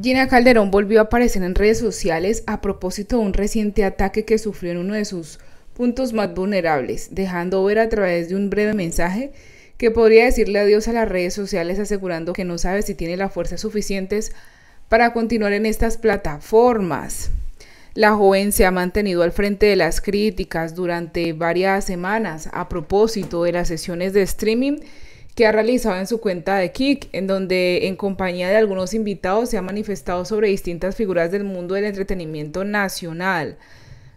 Gina Calderón volvió a aparecer en redes sociales a propósito de un reciente ataque que sufrió en uno de sus puntos más vulnerables, dejando ver a través de un breve mensaje que podría decirle adiós a las redes sociales asegurando que no sabe si tiene las fuerzas suficientes para continuar en estas plataformas. La joven se ha mantenido al frente de las críticas durante varias semanas a propósito de las sesiones de streaming que ha realizado en su cuenta de Kik, en donde en compañía de algunos invitados se ha manifestado sobre distintas figuras del mundo del entretenimiento nacional.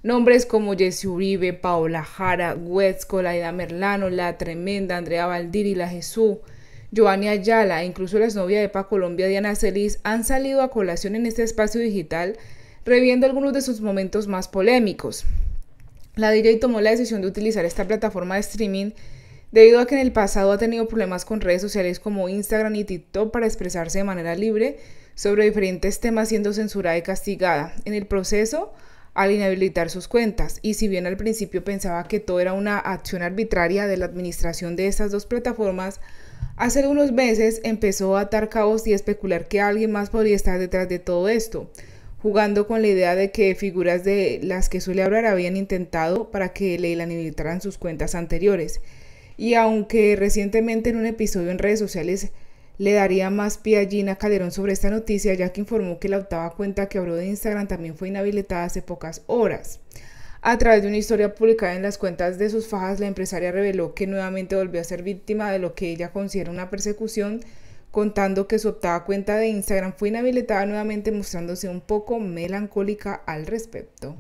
Nombres como Jesse Uribe, Paola Jara, Huesco, Laida Merlano, La Tremenda, Andrea y La Jesús, Giovanni Ayala e incluso la novia de Pa Colombia Diana Celis han salido a colación en este espacio digital reviendo algunos de sus momentos más polémicos. La DJ tomó la decisión de utilizar esta plataforma de streaming Debido a que en el pasado ha tenido problemas con redes sociales como Instagram y TikTok para expresarse de manera libre sobre diferentes temas siendo censurada y castigada. En el proceso, al inhabilitar sus cuentas. Y si bien al principio pensaba que todo era una acción arbitraria de la administración de estas dos plataformas, hace algunos meses empezó a atar cabos y a especular que alguien más podría estar detrás de todo esto, jugando con la idea de que figuras de las que suele hablar habían intentado para que le inhabilitaran sus cuentas anteriores. Y aunque recientemente en un episodio en redes sociales le daría más pie a Gina Calderón sobre esta noticia, ya que informó que la octava cuenta que abrió de Instagram también fue inhabilitada hace pocas horas. A través de una historia publicada en las cuentas de sus fajas, la empresaria reveló que nuevamente volvió a ser víctima de lo que ella considera una persecución, contando que su octava cuenta de Instagram fue inhabilitada nuevamente mostrándose un poco melancólica al respecto.